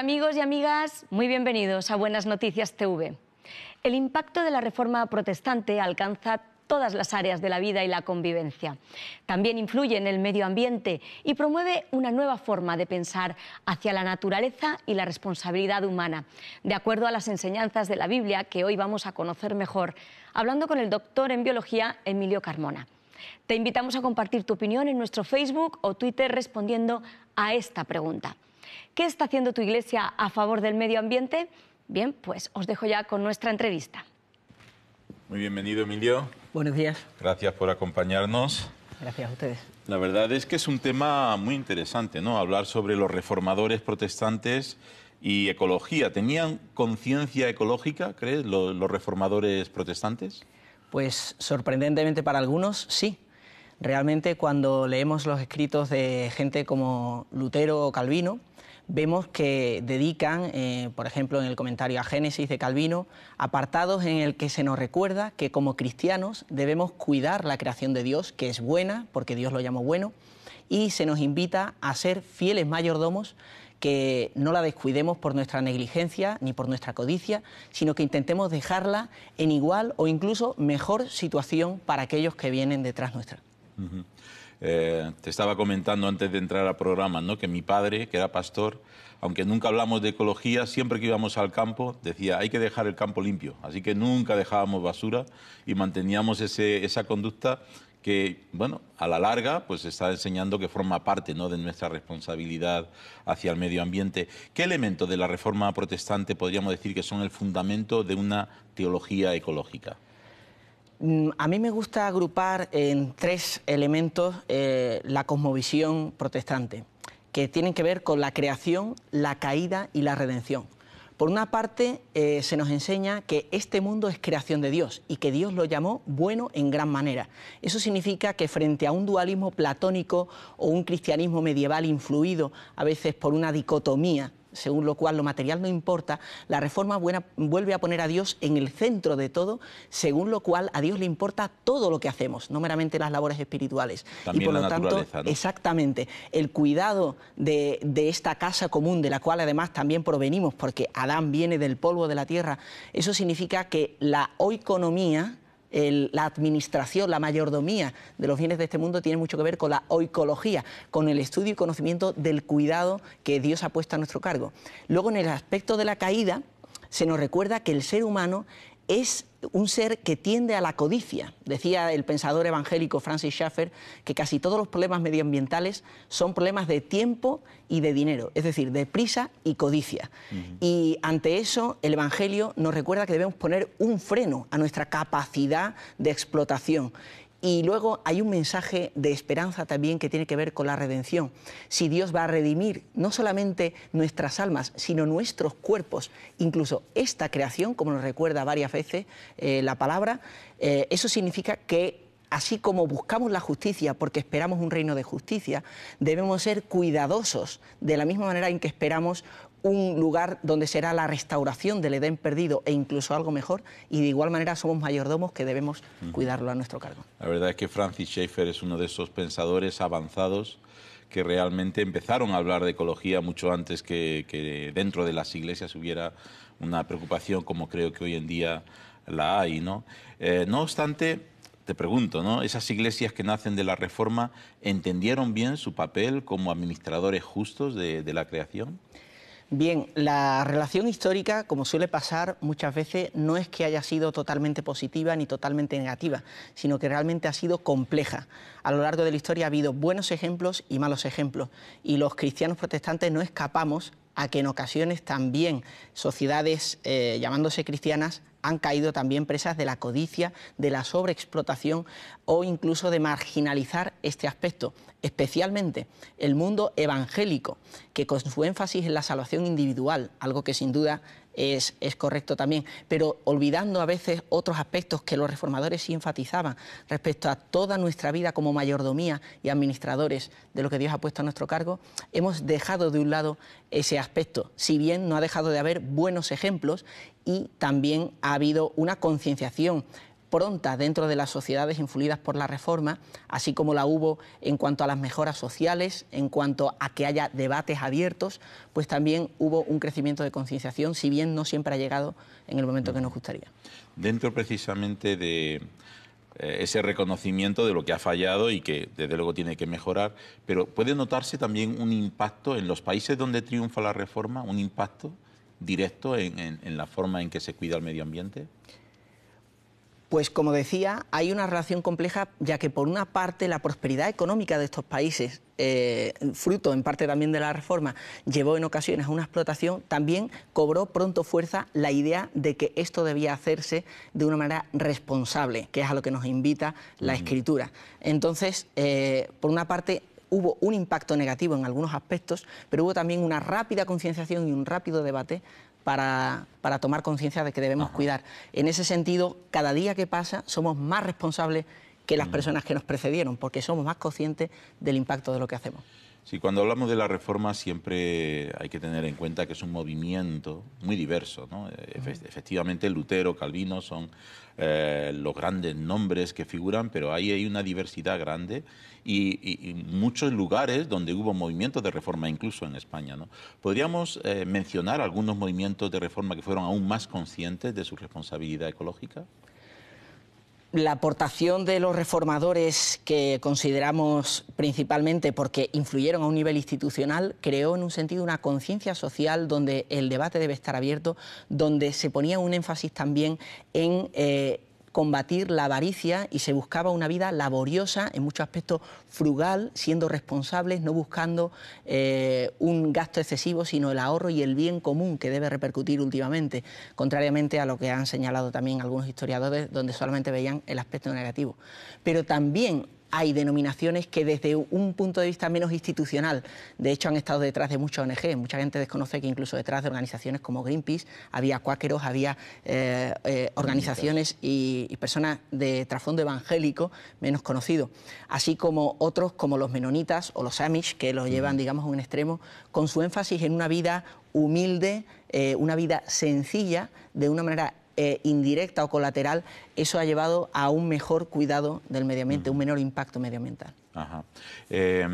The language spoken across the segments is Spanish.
amigos y amigas, muy bienvenidos a Buenas Noticias TV. El impacto de la reforma protestante alcanza todas las áreas de la vida y la convivencia. También influye en el medio ambiente y promueve una nueva forma de pensar hacia la naturaleza y la responsabilidad humana, de acuerdo a las enseñanzas de la Biblia que hoy vamos a conocer mejor, hablando con el doctor en biología Emilio Carmona. Te invitamos a compartir tu opinión en nuestro Facebook o Twitter respondiendo a esta pregunta. ¿Qué está haciendo tu iglesia a favor del medio ambiente? Bien, pues os dejo ya con nuestra entrevista. Muy bienvenido, Emilio. Buenos días. Gracias por acompañarnos. Gracias a ustedes. La verdad es que es un tema muy interesante, ¿no? Hablar sobre los reformadores protestantes y ecología. ¿Tenían conciencia ecológica, crees, los, reformadores protestantes? Pues sorprendentemente para algunos, sí. Realmente cuando leemos los escritos de gente como Lutero o Calvino, vemos que dedican, eh, por ejemplo, en el comentario a Génesis de Calvino, apartados en el que se nos recuerda que como cristianos debemos cuidar la creación de Dios, que es buena, porque Dios lo llamó bueno, y se nos invita a ser fieles mayordomos que no la descuidemos por nuestra negligencia ni por nuestra codicia, sino que intentemos dejarla en igual o incluso mejor situación para aquellos que vienen detrás nuestra. Eh, te estaba comentando antes de entrar al programa, ¿no? Que mi padre, que era pastor, aunque nunca hablamos de ecología, siempre que íbamos al campo decía, hay que dejar el campo limpio. Así que nunca dejábamos basura y manteníamos esa conducta que, bueno, a la larga, pues está enseñando que forma parte ¿no? de nuestra responsabilidad hacia el medio ambiente. ¿Qué elementos de la reforma protestante podríamos decir que son el fundamento de una teología ecológica? Mm, a mí me gusta agrupar en tres elementos eh, la cosmovisión protestante, que tienen que ver con la creación, la caída y la redención. Por una parte, eh, se nos enseña que este mundo es creación de Dios y que Dios lo llamó bueno en gran manera. Eso significa que frente a un dualismo platónico o un cristianismo medieval influido a veces por una dicotomía según lo cual lo material no importa, la reforma vuelve a poner a Dios en el centro de todo, según lo cual a Dios le importa todo lo que hacemos, no meramente las labores espirituales. y por lo tanto, exactamente, el cuidado de, esta casa común, de la cual además también provenimos, porque Adán viene del polvo de la tierra, eso significa que la oikonomía, la administración, la mayordomía de los bienes de este mundo tiene mucho que ver con la oicología, con el estudio y conocimiento del cuidado que Dios ha puesto a nuestro cargo. Luego, en el aspecto de la caída, se nos recuerda que el ser humano es un ser que tiende a la codicia. Decía el pensador evangélico Francis Schaeffer que casi todos los problemas medioambientales son problemas de tiempo y de dinero, es decir, de prisa y codicia. Y ante eso, el Evangelio nos recuerda que debemos poner un freno a nuestra capacidad de explotación y luego hay un mensaje de esperanza también que tiene que ver con la redención. Si Dios va a redimir no solamente nuestras almas, sino nuestros cuerpos, incluso esta creación, como nos recuerda varias veces eh, la palabra, eh, eso significa que así como buscamos la justicia porque esperamos un reino de justicia, debemos ser cuidadosos de la misma manera en que esperamos un lugar donde será la restauración del Edén perdido e incluso algo mejor, y de igual manera somos mayordomos que debemos cuidarlo a nuestro cargo. La verdad es que Francis Schaeffer es uno de esos pensadores avanzados que realmente empezaron a hablar de ecología mucho antes que, dentro de las iglesias hubiera una preocupación como creo que hoy en día la hay. No, eh, no obstante, te pregunto, ¿no? Esas iglesias que nacen de la Reforma, ¿entendieron bien su papel como administradores justos de la creación? Bien, la relación histórica, como suele pasar muchas veces, no es que haya sido totalmente positiva ni totalmente negativa, sino que realmente ha sido compleja. A lo largo de la historia ha habido buenos ejemplos y malos ejemplos, y los cristianos protestantes no escapamos a que en ocasiones también sociedades eh, llamándose cristianas han caído también presas de la codicia, de la sobreexplotación o incluso de marginalizar este aspecto, especialmente el mundo evangélico, que con su énfasis en la salvación individual, algo que sin duda es, es, correcto también, pero olvidando a veces otros aspectos que los reformadores sí enfatizaban respecto a toda nuestra vida como mayordomía y administradores de lo que Dios ha puesto a nuestro cargo, hemos dejado de un lado ese aspecto, si bien no ha dejado de haber buenos ejemplos y también ha habido una concienciación pronta dentro de las sociedades influidas por la reforma, así como la hubo en cuanto a las mejoras sociales, en cuanto a que haya debates abiertos, pues también hubo un crecimiento de concienciación, si bien no siempre ha llegado en el momento que nos gustaría. Dentro precisamente de eh, ese reconocimiento de lo que ha fallado y que desde luego tiene que mejorar, pero puede notarse también un impacto en los países donde triunfa la reforma, un impacto directo en, la forma en que se cuida el medio ambiente? Pues como decía, hay una relación compleja, ya que por una parte la prosperidad económica de estos países, eh, fruto en parte también de la reforma, llevó en ocasiones a una explotación, también cobró pronto fuerza la idea de que esto debía hacerse de una manera responsable, que es a lo que nos invita la escritura. Entonces, eh, por una parte, hubo un impacto negativo en algunos aspectos, pero hubo también una rápida concienciación y un rápido debate para, tomar conciencia de que debemos cuidar. En ese sentido, cada día que pasa somos más responsables que las mm. personas que nos precedieron, porque somos más conscientes del impacto de lo que hacemos. Sí, cuando hablamos de la reforma siempre hay que tener en cuenta que es un movimiento muy diverso. ¿no? Efectivamente, Lutero, Calvino son eh, los grandes nombres que figuran, pero ahí hay una diversidad grande y, muchos lugares donde hubo movimientos de reforma, incluso en España. ¿no? ¿Podríamos eh, mencionar algunos movimientos de reforma que fueron aún más conscientes de su responsabilidad ecológica? la aportación de los reformadores que consideramos principalmente porque influyeron a un nivel institucional creó en un sentido una conciencia social donde el debate debe estar abierto, donde se ponía un énfasis también en eh, combatir la avaricia y se buscaba una vida laboriosa, en muchos aspectos frugal, siendo responsables, no buscando eh, un gasto excesivo, sino el ahorro y el bien común que debe repercutir últimamente, contrariamente a lo que han señalado también algunos historiadores, donde solamente veían el aspecto negativo. Pero también hay denominaciones que desde un punto de vista menos institucional, de hecho han estado detrás de muchas ONG, mucha gente desconoce que incluso detrás de organizaciones como Greenpeace había cuáqueros, había eh, eh, organizaciones y, personas de trasfondo evangélico menos conocidos, así como otros como los menonitas o los amish, que los llevan, digamos, a un extremo, con su énfasis en una vida humilde, eh, una vida sencilla, de una manera eh, indirecta o colateral, eso ha llevado a un mejor cuidado del medio ambiente, un menor impacto medioambiental. Eh,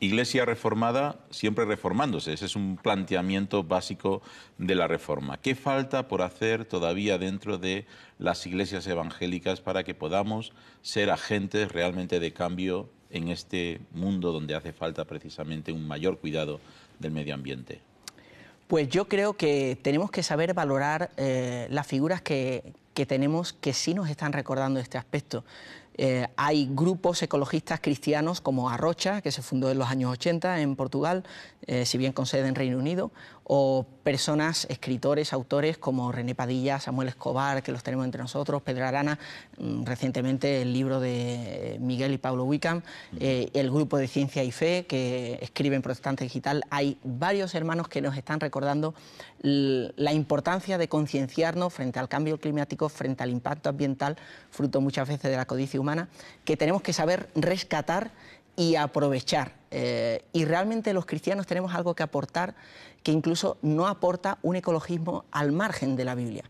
iglesia reformada siempre reformándose, ese es un planteamiento básico de la reforma. ¿Qué falta por hacer todavía dentro de las iglesias evangélicas para que podamos ser agentes realmente de cambio en este mundo donde hace falta precisamente un mayor cuidado del medio ambiente? Pues yo creo que tenemos que saber valorar eh, las figuras que, tenemos que sí nos están recordando este aspecto. Eh, hay grupos ecologistas cristianos como Arrocha, que se fundó en los años 80 en Portugal, eh, si bien con sede en Reino Unido, o personas, escritores, autores como René Padilla, Samuel Escobar, que los tenemos entre nosotros, Pedro Arana, mm, recientemente el libro de eh, Miguel y Pablo Wickham, eh, el grupo de Ciencia y Fe que escribe en Protestante Digital. Hay varios hermanos que nos están recordando la importancia de concienciarnos frente al cambio climático, frente al impacto ambiental, fruto muchas veces de la codicia humana, que tenemos que saber rescatar y aprovechar. Eh, y realmente los cristianos tenemos algo que aportar que incluso no aporta un ecologismo al margen de la Biblia,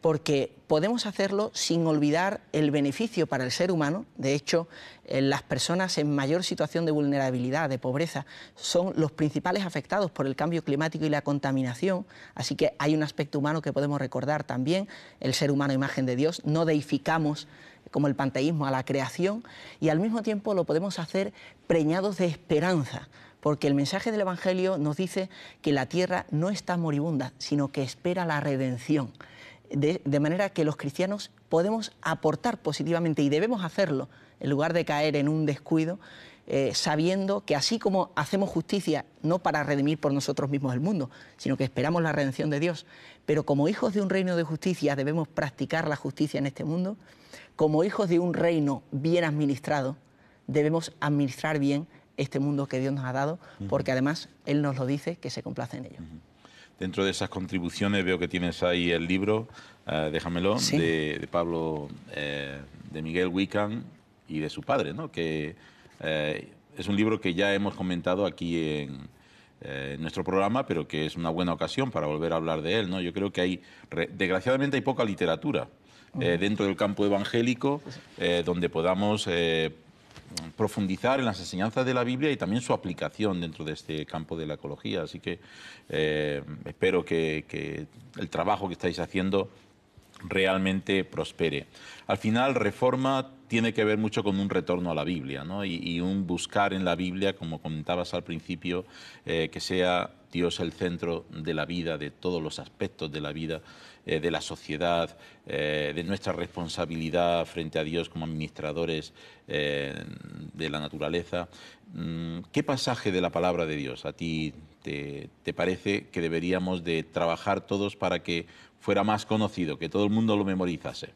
porque podemos hacerlo sin olvidar el beneficio para el ser humano. De hecho, eh, las personas en mayor situación de vulnerabilidad, de pobreza, son los principales afectados por el cambio climático y la contaminación, así que hay un aspecto humano que podemos recordar también, el ser humano imagen de Dios, no deificamos eh, como el panteísmo a la creación y al mismo tiempo lo podemos hacer preñados de esperanza porque el mensaje del Evangelio nos dice que la tierra no está moribunda, sino que espera la redención. De, manera que los cristianos podemos aportar positivamente y debemos hacerlo en lugar de caer en un descuido, eh, sabiendo que así como hacemos justicia no para redimir por nosotros mismos el mundo, sino que esperamos la redención de Dios, pero como hijos de un reino de justicia debemos practicar la justicia en este mundo, como hijos de un reino bien administrado, debemos administrar bien este mundo que Dios nos ha dado, porque además Él nos lo dice que se complace en ello. Dentro de esas contribuciones veo que tienes ahí el libro, eh, déjamelo, de, Pablo, eh, de Miguel Wickham y de su padre, ¿no? que eh, es un libro que ya hemos comentado aquí en, nuestro programa, pero que es una buena ocasión para volver a hablar de él. ¿no? Yo creo que hay, desgraciadamente, hay poca literatura dentro del campo evangélico pues donde podamos profundizar en las enseñanzas de la Biblia y también su aplicación dentro de este campo de la ecología. Así que eh, espero que, que el trabajo que estáis haciendo realmente prospere. Al final, reforma tiene que ver mucho con un retorno a la Biblia, ¿no? y, un buscar en la Biblia, como comentabas al principio, eh, que sea Dios el centro de la vida, de todos los aspectos de la vida, eh, de la sociedad, eh, de nuestra responsabilidad frente a Dios como administradores de la naturaleza. Mm, ¿Qué pasaje de la palabra de Dios a ti te, parece que deberíamos de trabajar todos para que fuera más conocido, que todo el mundo lo memorizase?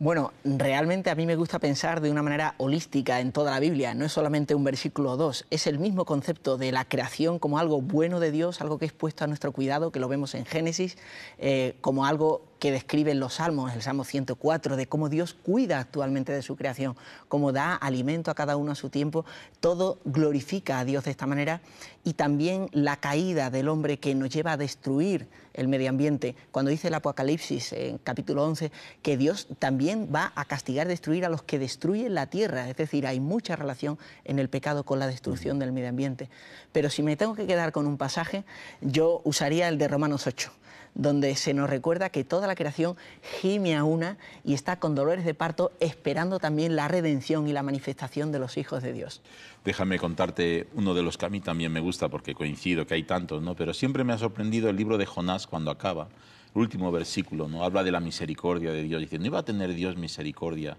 Bueno, realmente a mí me gusta pensar de una manera holística en toda la Biblia, no es solamente un versículo o dos, es el mismo concepto de la creación como algo bueno de Dios, algo que es puesto a nuestro cuidado, que lo vemos en Génesis, eh, como algo que describen los salmos, el Salmo 104, de cómo Dios cuida actualmente de su creación, cómo da alimento a cada uno a su tiempo, todo glorifica a Dios de esta manera y también la caída del hombre que nos lleva a destruir el medio ambiente. Cuando dice el Apocalipsis en capítulo 11 que Dios también va a castigar, destruir a los que destruyen la tierra, es decir, hay mucha relación en el pecado con la destrucción del medio ambiente. Pero si me tengo que quedar con un pasaje, yo usaría el de Romanos 8, donde se nos recuerda que toda la creación gime a una y está con dolores de parto esperando también la redención y la manifestación de los hijos de Dios. Déjame contarte uno de los que a mí también me gusta porque coincido que hay tantos, ¿no? Pero siempre me ha sorprendido el libro de Jonás cuando acaba, el último versículo, ¿no? Habla de la misericordia de Dios, dice, no iba a tener Dios misericordia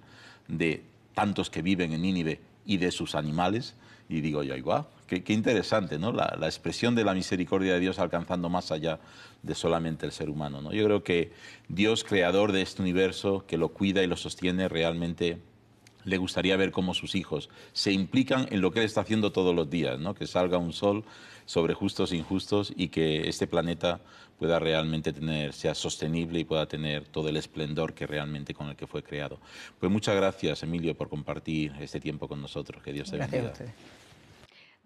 de tantos que viven en Nínive y de sus animales. Y digo yo, igual, qué, qué, interesante, ¿no? La, la, expresión de la misericordia de Dios alcanzando más allá de solamente el ser humano, ¿no? Yo creo que Dios, creador de este universo, que lo cuida y lo sostiene, realmente le gustaría ver cómo sus hijos se implican en lo que él está haciendo todos los días, ¿no? que salga un sol sobre justos e injustos y que este planeta pueda realmente tener, sea sostenible y pueda tener todo el esplendor que realmente con el que fue creado. Pues muchas gracias, Emilio, por compartir este tiempo con nosotros. Que Dios te gracias bendiga.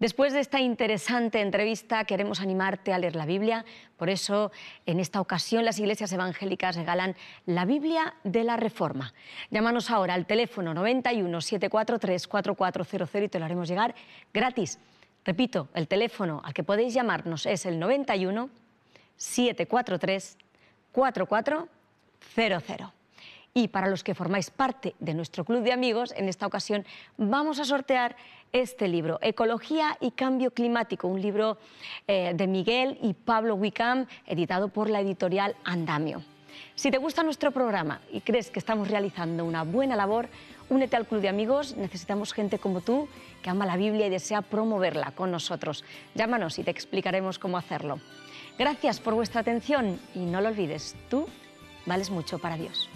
Después de esta interesante entrevista queremos animarte a leer la Biblia. Por eso, en esta ocasión, las iglesias evangélicas regalan la Biblia de la Reforma. Llámanos ahora al teléfono 91 743 4400 y te lo haremos llegar gratis. Repito, el teléfono al que podéis llamarnos es el 91 743 4400. Y para los que formáis parte de nuestro club de amigos, en esta ocasión vamos a sortear este libro, Ecología y Cambio Climático, un libro eh, de Miguel y Pablo Wicam, editado por la editorial Andamio. Si te gusta nuestro programa y crees que estamos realizando una buena labor, únete al Club de Amigos. Necesitamos gente como tú que ama la Biblia y desea promoverla con nosotros. Llámanos y te explicaremos cómo hacerlo. Gracias por vuestra atención y no lo olvides, tú vales mucho para Dios.